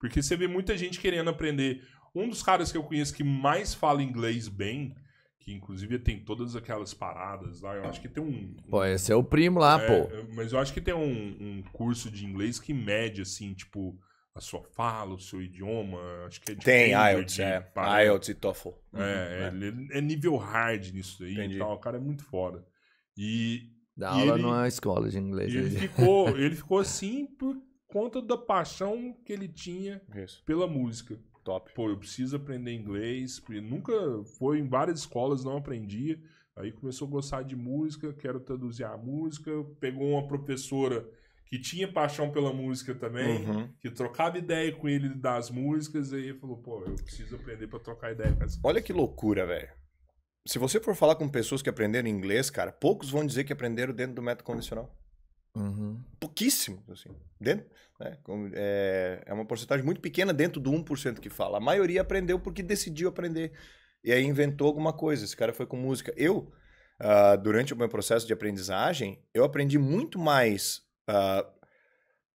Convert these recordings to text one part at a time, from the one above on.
Porque você vê muita gente querendo aprender. Um dos caras que eu conheço que mais fala inglês bem, que inclusive tem todas aquelas paradas lá, eu acho que tem um. um pô, esse é o primo lá, é, pô. É, mas eu acho que tem um, um curso de inglês que mede, assim, tipo a sua fala, o seu idioma. Acho que é Tem IELTS, de, é. Para... IELTS e TOEFL. É, uhum, é, é, é. nível hard nisso aí Entendi. e tal. O cara é muito foda. E. Da aula ele, numa escola de inglês. Ele ficou, ele ficou assim por conta da paixão que ele tinha Isso. pela música. Top. Pô, eu preciso aprender inglês, porque nunca foi em várias escolas, não aprendia. Aí começou a gostar de música, quero traduzir a música. Pegou uma professora que tinha paixão pela música também, uhum. que trocava ideia com ele das músicas, aí falou, pô, eu preciso aprender para trocar ideia com essa Olha que loucura, velho. Se você for falar com pessoas que aprenderam inglês, cara, poucos vão dizer que aprenderam dentro do método condicional. Uhum pouquíssimos, assim, dentro, é, né? é, é uma porcentagem muito pequena dentro do 1% que fala. A maioria aprendeu porque decidiu aprender. E aí inventou alguma coisa. Esse cara foi com música. Eu, uh, durante o meu processo de aprendizagem, eu aprendi muito mais. Uh,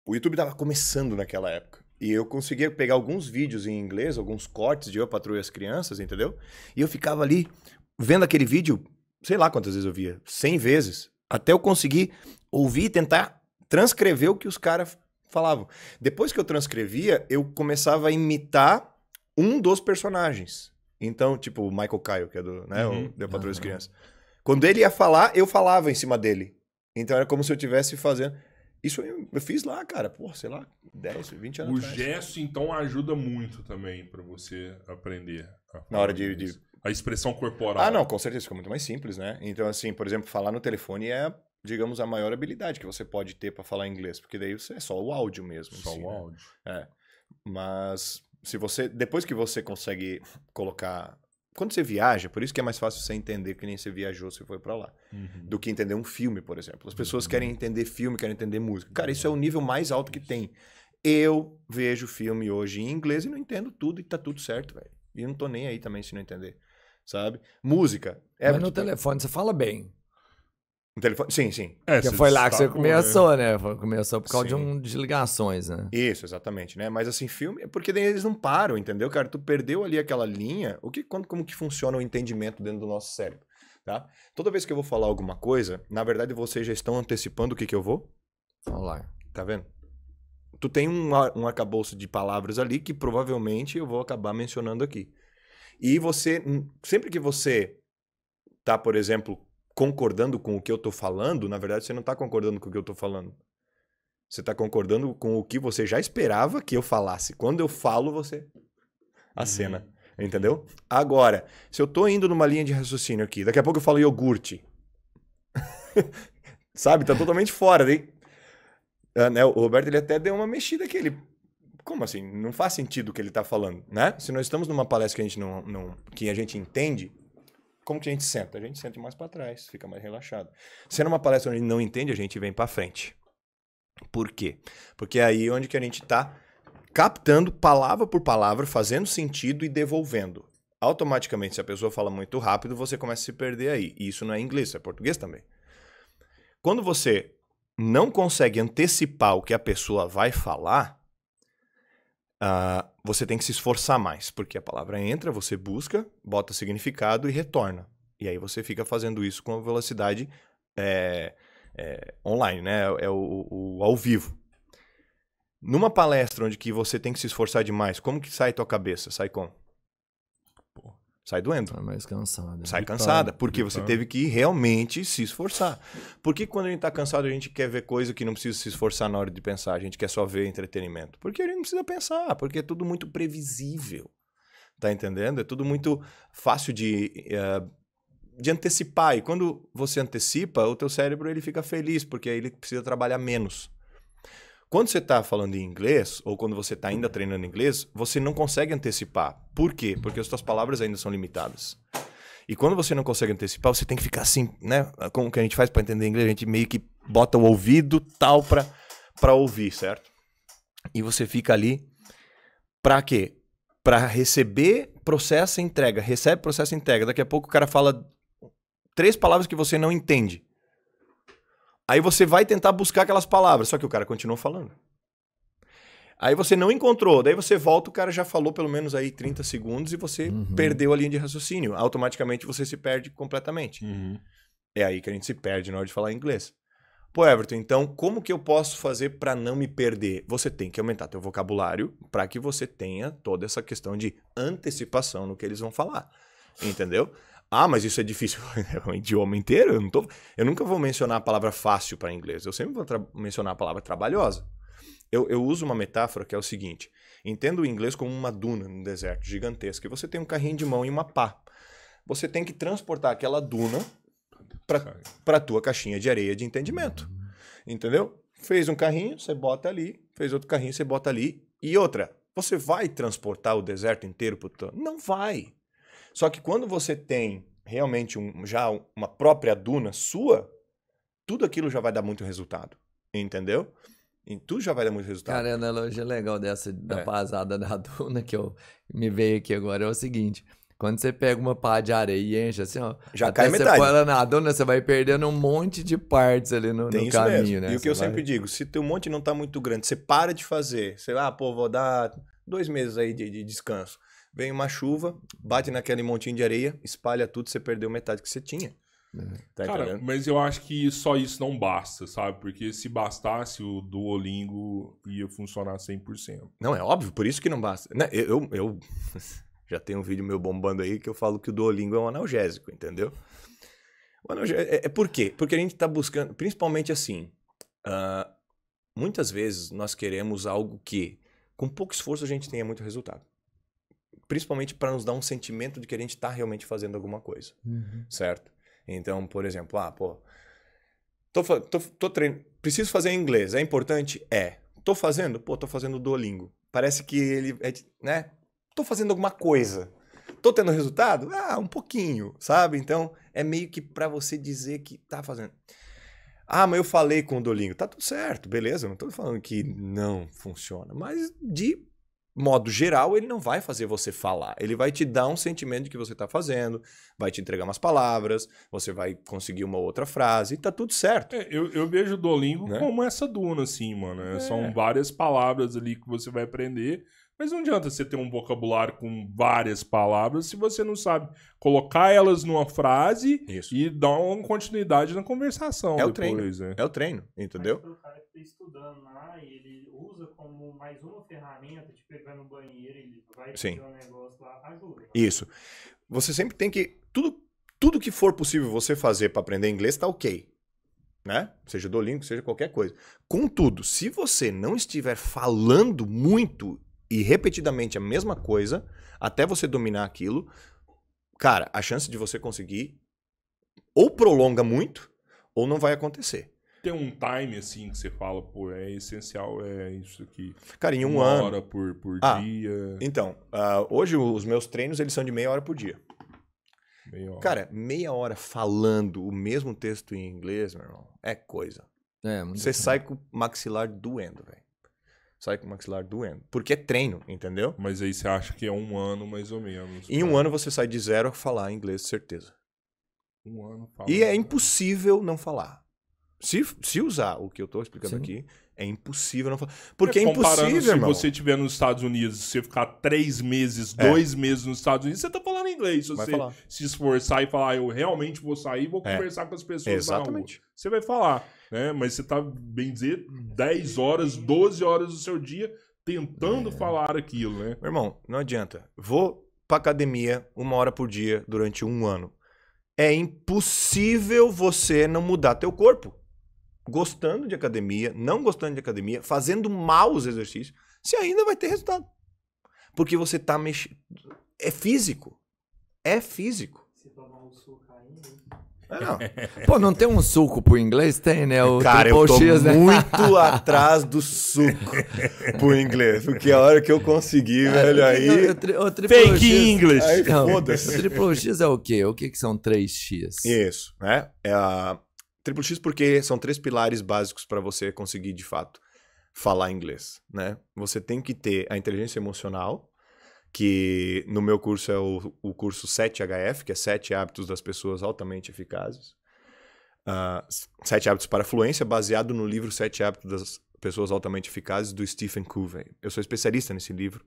o YouTube estava começando naquela época. E eu conseguia pegar alguns vídeos em inglês, alguns cortes de Eu Patrulho as Crianças, entendeu? E eu ficava ali vendo aquele vídeo, sei lá quantas vezes eu via, 100 vezes, até eu conseguir ouvir e tentar transcrever o que os caras falavam. Depois que eu transcrevia, eu começava a imitar um dos personagens. Então, tipo, o Michael Caio, que é do, né, uhum. o, Deu Patrulha de uhum. Crianças. Quando ele ia falar, eu falava em cima dele. Então era como se eu estivesse fazendo. Isso eu, eu fiz lá, cara, pô, sei lá, 10, 20 anos. O atrás, gesto, cara. então, ajuda muito também para você aprender. Na hora de, de, A expressão corporal. Ah, não, com certeza, fica muito mais simples, né? Então, assim, por exemplo, falar no telefone é digamos, a maior habilidade que você pode ter para falar inglês, porque daí é só o áudio mesmo. Só si, o né? áudio. É. Mas se você depois que você consegue colocar quando você viaja, por isso que é mais fácil você entender que nem você viajou, você foi para lá, uhum. do que entender um filme, por exemplo. As pessoas uhum. querem entender filme, querem entender música. Cara, isso é o uhum. nível mais alto que tem. Eu vejo filme hoje em inglês e não entendo tudo e tá tudo certo, velho. E não tô nem aí também se não entender, sabe? Música. É Mas no telefone você fala bem. Um então telefone? Sim, sim. É, Porque foi lá que você é. começou, né? Começou por causa sim. de, um, de ligações, né? Isso, exatamente, né? Mas assim, filme. É porque eles não param, entendeu, cara? Tu perdeu ali aquela linha. O que, quando, como que funciona o entendimento dentro do nosso cérebro? Tá? Toda vez que eu vou falar alguma coisa, na verdade vocês já estão antecipando o que, que eu vou. Falar. Tá vendo? Tu tem um, um arcabouço de palavras ali que provavelmente eu vou acabar mencionando aqui. E você, sempre que você tá, por exemplo, concordando com o que eu estou falando, na verdade você não está concordando com o que eu estou falando. Você está concordando com o que você já esperava que eu falasse. Quando eu falo, você acena. Uhum. Entendeu? Agora, se eu estou indo numa linha de raciocínio aqui, daqui a pouco eu falo iogurte. Sabe? Tá totalmente fora, hein? Ah, né? O Roberto ele até deu uma mexida que ele como assim? Não faz sentido o que ele está falando, né? Se nós estamos numa palestra que a gente não, não que a gente entende, como que a gente senta? A gente sente mais para trás, fica mais relaxado. Sendo uma palestra onde não entende, a gente vem para frente. Por quê? Porque é aí onde que a gente está captando palavra por palavra, fazendo sentido e devolvendo. Automaticamente, se a pessoa fala muito rápido, você começa a se perder aí. E isso não é inglês, é português também. Quando você não consegue antecipar o que a pessoa vai falar, uh, você tem que se esforçar mais, porque a palavra entra, você busca, bota significado e retorna. E aí você fica fazendo isso com a velocidade é, é, online, né? É o, o, ao vivo. Numa palestra onde que você tem que se esforçar demais, como que sai tua cabeça? Sai como? sai doendo. Sai é mais cansada. Sai cansada, porque você teve que realmente se esforçar. Porque quando a gente está cansado, a gente quer ver coisa que não precisa se esforçar na hora de pensar, a gente quer só ver entretenimento. Porque a gente não precisa pensar, porque é tudo muito previsível. Tá entendendo? É tudo muito fácil de. Uh, de antecipar e quando você antecipa o teu cérebro ele fica feliz porque aí ele precisa trabalhar menos quando você está falando em inglês, ou quando você está ainda treinando inglês, você não consegue antecipar. Por quê? Porque as suas palavras ainda são limitadas. E quando você não consegue antecipar, você tem que ficar assim, né? Como que a gente faz para entender inglês? A gente meio que bota o ouvido tal para para ouvir, certo? E você fica ali para quê? Para receber, processa, entrega, recebe, processa, entrega. Daqui a pouco o cara fala três palavras que você não entende. Aí você vai tentar buscar aquelas palavras, só que o cara continuou falando. Aí você não encontrou, daí você volta, o cara já falou pelo menos aí 30 segundos e você uhum. perdeu a linha de raciocínio. Automaticamente você se perde completamente. Uhum. É aí que a gente se perde na hora de falar inglês. Pô, Everton, então como que eu posso fazer para não me perder? Você tem que aumentar teu vocabulário para que você tenha toda essa questão de antecipação no que eles vão falar. Entendeu? Ah, mas isso é difícil. É um idioma inteiro. Eu, não tô... eu nunca vou mencionar a palavra fácil para inglês. Eu sempre vou mencionar a palavra trabalhosa. Eu, eu uso uma metáfora que é o seguinte: entendo o inglês como uma duna no deserto gigantesca. E você tem um carrinho de mão e uma pá. Você tem que transportar aquela duna para a tua caixinha de areia de entendimento. Entendeu? Fez um carrinho, você bota ali. Fez outro carrinho, você bota ali. E outra, você vai transportar o deserto inteiro para o... Não vai. Só que quando você tem realmente um, já uma própria duna sua, tudo aquilo já vai dar muito resultado. Entendeu? Em tudo já vai dar muito resultado. Cara, a analogia legal dessa da é. pasada da duna que eu me veio aqui agora é o seguinte. Quando você pega uma pá de areia e enche assim, ó. Já até cai você metade. Você na duna, você vai perdendo um monte de partes ali no, Tem no isso caminho, mesmo. né? E o que eu vai... sempre digo, se teu monte não tá muito grande, você para de fazer. Sei lá, pô, vou dar dois meses aí de, de descanso. Vem uma chuva, bate naquele montinho de areia, espalha tudo, você perdeu metade que você tinha. É. Tá Cara, entendendo? mas eu acho que só isso não basta, sabe? Porque se bastasse, o Duolingo ia funcionar 100%. Não, é óbvio, por isso que não basta. Né, eu, eu, eu já tenho um vídeo meu bombando aí que eu falo que o Duolingo é um analgésico, entendeu? Analgésico, é, é, por quê? Porque a gente tá buscando, principalmente assim, uh, muitas vezes nós queremos algo que, com pouco esforço, a gente tenha muito resultado principalmente para nos dar um sentimento de que a gente está realmente fazendo alguma coisa, uhum. certo? Então, por exemplo, ah, pô, tô, tô, tô preciso fazer inglês, é importante? É. Tô fazendo? Pô, tô fazendo Duolingo. Parece que ele, é, né? Tô fazendo alguma coisa. Tô tendo resultado? Ah, um pouquinho, sabe? Então, é meio que para você dizer que tá fazendo. Ah, mas eu falei com o Duolingo. Tá tudo certo, beleza. Não tô falando que não funciona. Mas de modo geral, ele não vai fazer você falar. Ele vai te dar um sentimento de que você está fazendo, vai te entregar umas palavras, você vai conseguir uma outra frase, e tá tudo certo. É, eu, eu, vejo o Duolingo né? como essa duna, assim, mano. É. São é. várias palavras ali que você vai aprender mas não adianta você ter um vocabulário com várias palavras se você não sabe colocar elas numa frase Isso. e dar uma continuidade na conversação. É o treino. É. é. o treino, entendeu? Mas o cara que está estudando lá e ele usa como mais uma ferramenta, tipo, ele vai no banheiro, ele vai Sim. fazer um negócio lá, ajuda. Isso. Você sempre tem que. Tudo, tudo que for possível você fazer para aprender inglês está ok. Né? Seja Duolingo, seja qualquer coisa. Contudo, se você não estiver falando muito e repetidamente a mesma coisa, até você dominar aquilo, cara, a chance de você conseguir ou prolonga muito ou não vai acontecer. Tem um time assim que você fala, pô, é essencial, é isso aqui. Cara, em um uma ano. Uma hora por, por ah, dia. Então, uh, hoje os meus treinos eles são de meia hora por dia. Meia hora. Cara, meia hora falando o mesmo texto em inglês, meu irmão, é coisa. É, você sai com o maxilar doendo, velho sai com o maxilar doendo. Porque é treino, entendeu? Mas aí você acha que é um ano mais ou menos. Em um né? ano você sai de zero a falar inglês, certeza. Um ano fala. E é impossível não falar. Se, se usar o que eu tô explicando Sim. aqui, é impossível não falar. É, porque é, é impossível, se irmão. Se você estiver nos Estados Unidos, se você ficar três meses, é. dois é. meses nos Estados Unidos, você tá falando inglês. Se vai você falar. se esforçar e falar, ah, eu realmente vou sair vou é. conversar com as pessoas Exatamente. Você vai falar né? Mas você tá, bem dizer, 10 hum. horas, 12 horas do seu dia tentando é. falar aquilo, né? Meu irmão, não adianta. Vou pra academia uma hora por dia durante um ano. É impossível você não mudar teu corpo. Gostando de academia, não gostando de academia, fazendo mal os exercícios, você ainda vai ter resultado. Porque você tá mexendo. É físico. É físico. Se tomar um suco ainda. É, não. Pô, não tem um suco pro inglês? Tem, né? O Cara, eu tô X, né? muito atrás do suco pro inglês. Porque a hora que eu consegui, é, velho, aí... o tri, o Fake X, English! Aí, foda-se. Triple X é o quê? O que, que são 3X? Isso, né? É a... Triple X porque são três pilares básicos para você conseguir, de fato, falar inglês, né? Você tem que ter a inteligência emocional, que no meu curso é o, o curso 7HF, que é 7 Hábitos das Pessoas Altamente Eficazes. Uh, ah, 7 Hábitos para Fluência, baseado no livro 7 Hábitos das Pessoas Altamente Eficazes, do Stephen Covey. Eu sou especialista nesse livro,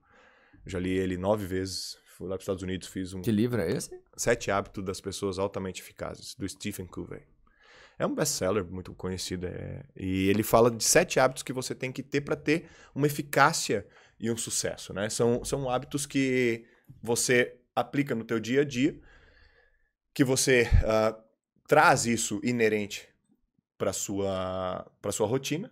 já li ele nove vezes. Fui lá para os Estados Unidos, fiz um. Que livro é esse? Sete Hábitos das Pessoas Altamente Eficazes, do Stephen Covey. É um best-seller muito conhecido. É... E ele fala de sete hábitos que você tem que ter para ter uma eficácia e um sucesso, né? São, são hábitos que você aplica no teu dia a dia, que você uh, traz isso inerente para sua para sua rotina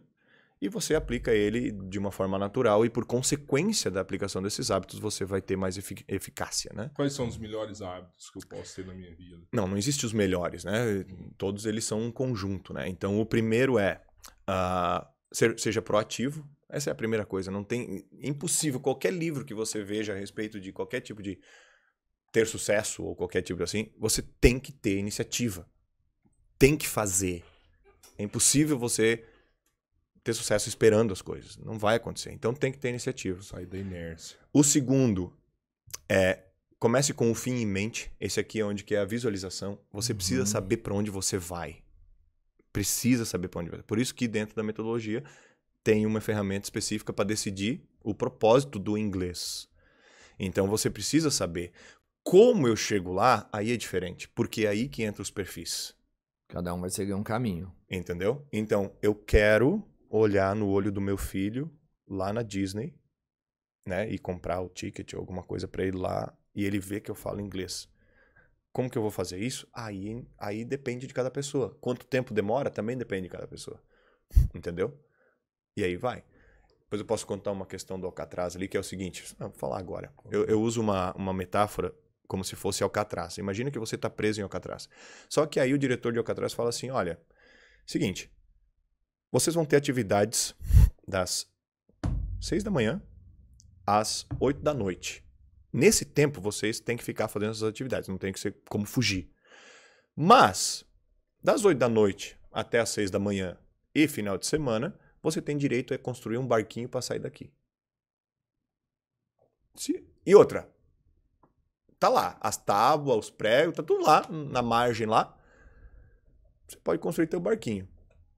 e você aplica ele de uma forma natural e por consequência da aplicação desses hábitos você vai ter mais efic eficácia, né? Quais são os melhores hábitos que eu posso ter na minha vida? Não, não existe os melhores, né? Hum. Todos eles são um conjunto, né? Então o primeiro é uh, ser, seja proativo essa é a primeira coisa. Não tem, é impossível qualquer livro que você veja a respeito de qualquer tipo de ter sucesso ou qualquer tipo assim, você tem que ter iniciativa. Tem que fazer. É impossível você ter sucesso esperando as coisas. Não vai acontecer. Então tem que ter iniciativa. Sair da inércia. O segundo é comece com o fim em mente. Esse aqui é onde que é a visualização. Você uhum. precisa saber para onde você vai. Precisa saber para onde vai. Por isso que dentro da metodologia tem uma ferramenta específica para decidir o propósito do inglês. Então você precisa saber como eu chego lá, aí é diferente, porque é aí que entra os perfis. Cada um vai seguir um caminho. Entendeu? Então, eu quero olhar no olho do meu filho lá na Disney, né, e comprar o ticket ou alguma coisa para ele lá e ele ver que eu falo inglês. Como que eu vou fazer isso? Aí, aí depende de cada pessoa. Quanto tempo demora também depende de cada pessoa. Entendeu? E aí vai. Depois eu posso contar uma questão do Alcatraz ali, que é o seguinte: ah, vou falar agora. Eu, eu uso uma, uma metáfora como se fosse Alcatraz. Imagina que você está preso em Alcatraz. Só que aí o diretor de Alcatraz fala assim: olha, seguinte, vocês vão ter atividades das seis da manhã às oito da noite. Nesse tempo, vocês têm que ficar fazendo essas atividades, não tem que ser como fugir. Mas, das oito da noite até as seis da manhã e final de semana, você tem direito a é construir um barquinho para sair daqui. E outra, tá lá, as tábuas, os pregos, tá tudo lá, na margem lá. Você pode construir teu barquinho,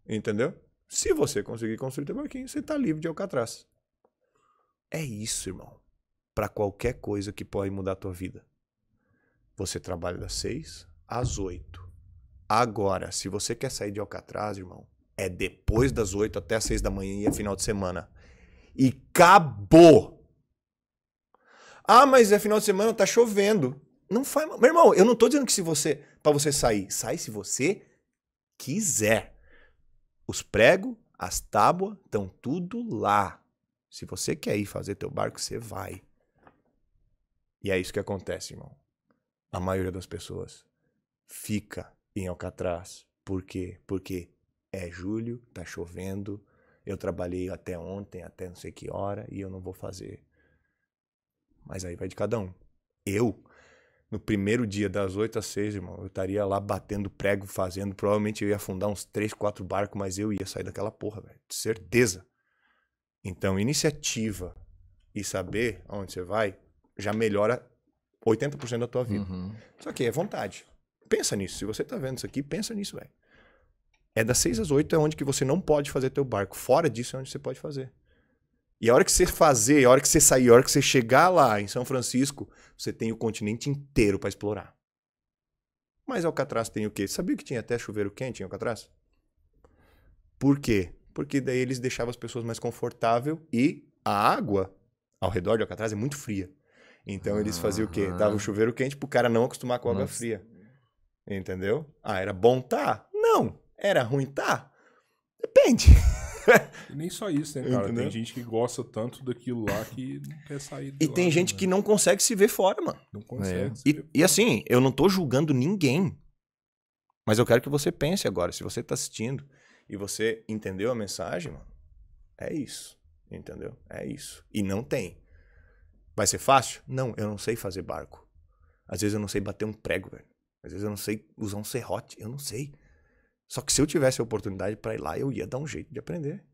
entendeu? Se você conseguir construir teu barquinho, você tá livre de alcatraz. É isso, irmão. Para qualquer coisa que pode mudar a tua vida. Você trabalha das seis às oito. Agora, se você quer sair de alcatraz, irmão, é depois das 8 até as 6 da manhã e é final de semana. E acabou! Ah, mas é final de semana, tá chovendo. Não faz mal. Meu irmão, eu não tô dizendo que se você. para você sair. Sai se você quiser. Os pregos, as tábuas, estão tudo lá. Se você quer ir fazer teu barco, você vai. E é isso que acontece, irmão. A maioria das pessoas fica em Alcatraz. Por quê? Porque é julho, tá chovendo, eu trabalhei até ontem, até não sei que hora, e eu não vou fazer. Mas aí vai de cada um. Eu, no primeiro dia, das 8 às 6, irmão, eu estaria lá batendo prego, fazendo. Provavelmente eu ia afundar uns 3, 4 barcos, mas eu ia sair daquela porra, velho. Certeza. Então, iniciativa e saber aonde você vai já melhora 80% da tua vida. Uhum. Só que é vontade. Pensa nisso. Se você tá vendo isso aqui, pensa nisso, velho. É das 6 às 8 é onde que você não pode fazer teu barco. Fora disso é onde você pode fazer. E a hora que você fazer, a hora que você sair, a hora que você chegar lá em São Francisco, você tem o continente inteiro para explorar. Mas Alcatraz tem o quê? Sabia que tinha até chuveiro quente em Alcatraz? Por quê? Porque daí eles deixavam as pessoas mais confortável e a água ao redor de Alcatraz é muito fria. Então ah, eles faziam o quê? Dava um chuveiro quente pro cara não acostumar com água fria. Entendeu? Ah, era bom tá? Não. Era ruim, tá? Depende. E nem só isso, né, cara? Entendeu? Tem gente que gosta tanto daquilo lá que não quer sair E lá, tem gente né? que não consegue se ver fora, mano. Não consegue. É. E, e, assim, eu não tô julgando ninguém. Mas eu quero que você pense agora. Se você tá assistindo e você entendeu a mensagem, mano, é isso. Entendeu? É isso. E não tem. Vai ser fácil? Não, eu não sei fazer barco. Às vezes eu não sei bater um prego, velho. Às vezes eu não sei usar um serrote. Eu não sei. Só que se eu tivesse a oportunidade para ir lá, eu ia dar um jeito de aprender.